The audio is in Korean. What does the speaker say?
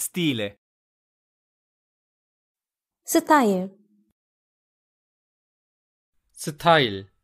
stile 스타일 스타일